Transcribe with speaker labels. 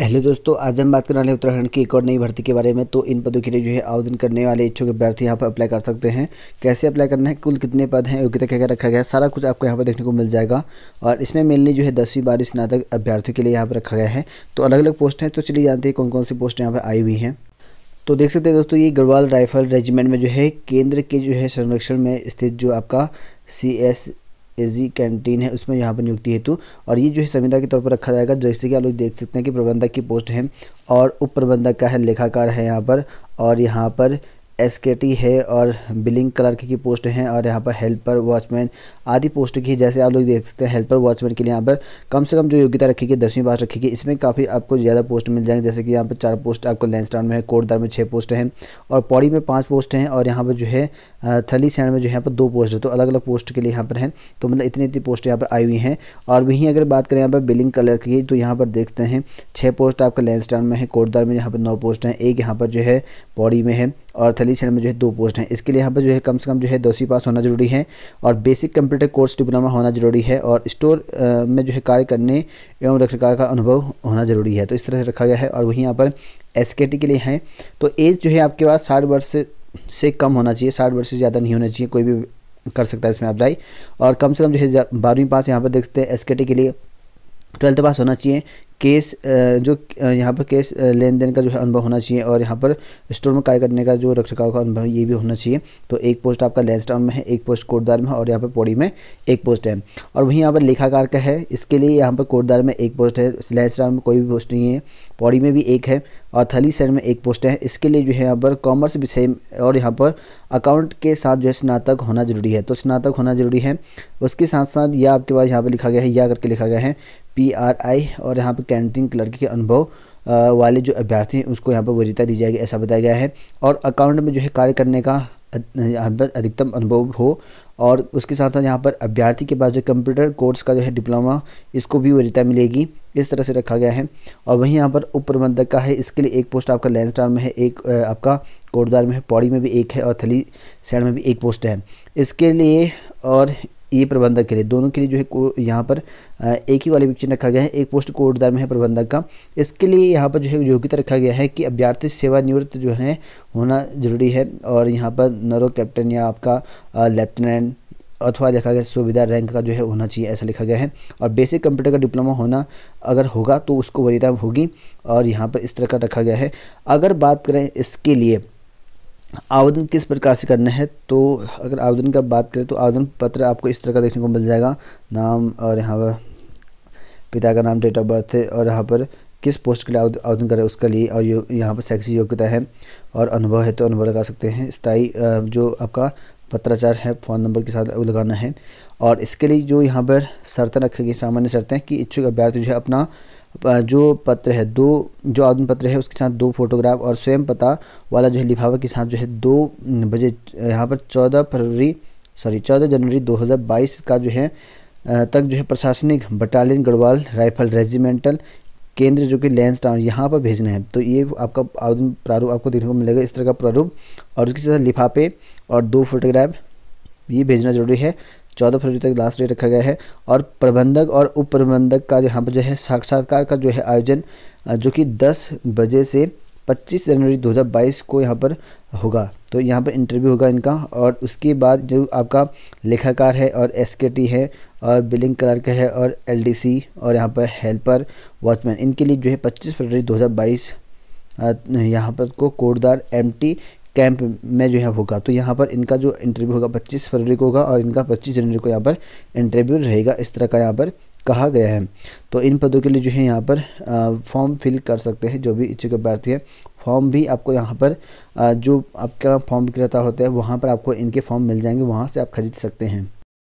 Speaker 1: hello दोस्तों आज हम बात करने वाले उत्तराखंड की एक और नई भर्ती के बारे में तो इन पदों के लिए जो है आवेदन करने वाले इच्छुक अभ्यर्थी यहाँ पर अप्लाई कर सकते हैं कैसे अप्लाई करना है कुल कितने पद हैं योग्यता क्या क्या रखा गया है सारा कुछ आपको यहाँ पर देखने को मिल जाएगा और इसमें मेनली जो है दसवीं बारहवीं स्नातक अभ्यर्थियों के लिए यहाँ पर रखा गया है तो अलग अलग पोस्ट हैं तो चलिए जानते हैं कौन कौन सी पोस्ट यहाँ पर आई हुई हैं तो देख सकते हैं दोस्तों ये गढ़वाल राइफल रेजिमेंट में जो है केंद्र के जो है संरक्षण में स्थित जो आपका सी एस एजी कैंटीन है उसमें यहाँ पर नियुक्ति हेतु और ये जो है संविदा के तौर पर रखा जाएगा जैसे कि आप लोग देख सकते हैं कि प्रबंधक की पोस्ट है और उप प्रबंधक का है लेखाकार है यहाँ पर और यहाँ पर टी है और बिलिंग क्लर्क की पोस्ट हैं और यहाँ पर हेल्पर वॉचमैन आदि पोस्ट की जैसे आप लोग देख सकते हैं हेल्पर वॉचमैन के लिए यहाँ पर कम से कम जो योग्यता रखी गई दसवीं पास रखी गई इसमें काफ़ी आपको ज़्यादा पोस्ट मिल जाएंगे जैसे कि यहाँ पर चार पोस्ट आपको लेंस टाउन में है कोटदार में छः पोस्ट हैं और पौड़ी में पाँच पोस्ट हैं और यहाँ पर जो है थली सैंड में जो है यहाँ पर दो पोस्ट है तो अलग अलग पोस्ट के लिए यहाँ पर हैं तो मतलब इतनी इतनी पोस्ट यहाँ पर आई हुई हैं और वहीं अगर बात करें यहाँ पर बिलिंग कलर की तो यहाँ पर देखते हैं छः पोस्ट आपका लेंस टाउन में है कोटदार में यहाँ पर नौ पोस्ट हैं एक यहाँ पर जो है पौड़ी में है और थली सेना में जो है दो पोस्ट हैं इसके लिए यहाँ पर जो है कम से कम जो है दसवीं पास होना जरूरी है और बेसिक कंप्यूटर कोर्स डिप्लोमा होना जरूरी है और स्टोर में जो है कार्य करने एवं रखरखाव का अनुभव होना जरूरी है तो इस तरह से रखा गया है और वहीं यहाँ पर एस के लिए हैं तो एज जो है आपके पास साठ वर्ष से कम होना चाहिए साठ वर्ष से ज़्यादा नहीं होना चाहिए कोई भी कर सकता है इसमें अप्लाई और कम से कम जो है बारहवीं पास यहाँ पर देख सकते हैं एस के लिए ट्वेल्थ पास होना चाहिए केस जो यहाँ पर केस लेन देन का जो है अनुभव होना चाहिए और यहाँ पर स्टोर में कार्य करने का जो रख का अनुभव ये भी होना चाहिए तो एक पोस्ट आपका लेंस टाउन में है एक पोस्ट कोटदार में और यहाँ पर पौड़ी में एक पोस्ट है और वहीं यहाँ पर लेखाकार का है इसके लिए यहाँ पर कोटदार में एक पोस्ट है लेंस टाउन में कोई भी पोस्ट नहीं है पौड़ी में भी एक है और थली साइड में एक पोस्ट है इसके लिए जो है यहाँ पर कॉमर्स विषय और यहाँ पर अकाउंट के साथ जो है स्नातक होना ज़रूरी है तो स्नातक होना ज़रूरी है उसके साथ साथ या आपके पास यहाँ पर लिखा गया है या करके लिखा गया है पी आर आई और यहाँ पर कैंटीन क्लर्क के अनुभव वाले जो अभ्यर्थी हैं उसको यहाँ पर वरीता दी जाएगी ऐसा बताया गया है और अकाउंट में जो है कार्य करने का यहाँ पर अधिकतम अनुभव हो और उसके साथ साथ यहाँ पर अभ्यर्थी के पास जो कंप्यूटर कोर्स का जो है डिप्लोमा इसको भी वरीता मिलेगी इस तरह से रखा गया है और वहीं यहाँ पर उप प्रबंधक का है इसके लिए एक पोस्ट आपका लेंसटार में है एक आपका कोटद्वार में है पौड़ी में भी एक है और थली सैड में भी एक पोस्ट है इसके लिए और ई प्रबंधक के लिए दोनों के लिए जो है यहाँ पर एक ही क्वालिफिकेशन रखा गया है एक पोस्ट कोर्टदार में है प्रबंधक का इसके लिए यहाँ पर जो है योग्यता रखा गया है कि अभ्यर्थी सेवानिवृत्त जो है होना जरूरी है और यहाँ पर नरो कैप्टन या आपका लेफ्टिनेंट अथवा देखा गया सुविधा रैंक का जो है होना चाहिए ऐसा लिखा गया है और बेसिक कंप्यूटर का डिप्लोमा होना अगर होगा तो उसको वरीदा होगी और यहाँ पर इस तरह का रखा गया है अगर बात करें इसके लिए आवेदन किस प्रकार से करना है तो अगर आवेदन का बात करें तो आवेदन पत्र आपको इस तरह का देखने को मिल जाएगा नाम और यहाँ पर पिता का नाम डेट ऑफ बर्थ है और यहाँ पर किस पोस्ट के लिए आवेदन करें उसके लिए और यहाँ पर शैक्षिक योग्यता है और अनुभव है तो अनुभव लगा सकते हैं स्थायी जो आपका पत्राचार है फ़ोन नंबर के साथ लगाना है और इसके लिए जो यहाँ पर शर्तें रखी गई सामान्य शर्तें कि इच्छुक अभ्यर्थी जो है अपना जो पत्र है दो जो आवेदन पत्र है उसके साथ दो फोटोग्राफ और स्वयं पता वाला जो है लिफाफा के साथ जो है दो बजे यहाँ पर चौदह फरवरी सॉरी चौदह जनवरी 2022 का जो है तक जो है प्रशासनिक बटालियन गढ़वाल राइफल रेजिमेंटल केंद्र जो कि लेंस टाउन यहाँ पर भेजना है तो ये आपका आवेदन प्रारूप आपको देखने को मिलेगा इस तरह का प्रारूप और उसके साथ लिफाफे और दो फोटोग्राफ ये भेजना जरूरी है चौदह फरवरी तक लास्ट डेट रखा गया है और प्रबंधक और उप प्रबंधक का यहाँ पर जो है साक्षात्कार का जो है आयोजन जो कि दस बजे से पच्चीस जनवरी दो को यहाँ पर होगा तो यहाँ पर इंटरव्यू होगा इनका और उसके बाद जो आपका लेखाकार है और एस है और बिलिंग क्लर्क है और एल और यहाँ पर हेल्पर वॉचमैन इनके लिए जो है 25 फरवरी 2022 यहाँ पर को कोटदार एम कैंप में जो है होगा तो यहाँ पर इनका जो इंटरव्यू होगा 25 फरवरी को होगा और इनका 25 जनवरी को यहाँ पर इंटरव्यू रहेगा इस तरह का यहाँ पर कहा गया है तो इन पदों के लिए जो है यहाँ पर फॉर्म फिल कर सकते हैं जो भी इच्छुक अभ्यर्थी है फॉर्म भी आपको यहाँ पर जो आपका फॉर्म विक्रेता होता है वहाँ पर आपको इनके फॉर्म मिल जाएंगे वहाँ से आप खरीद सकते हैं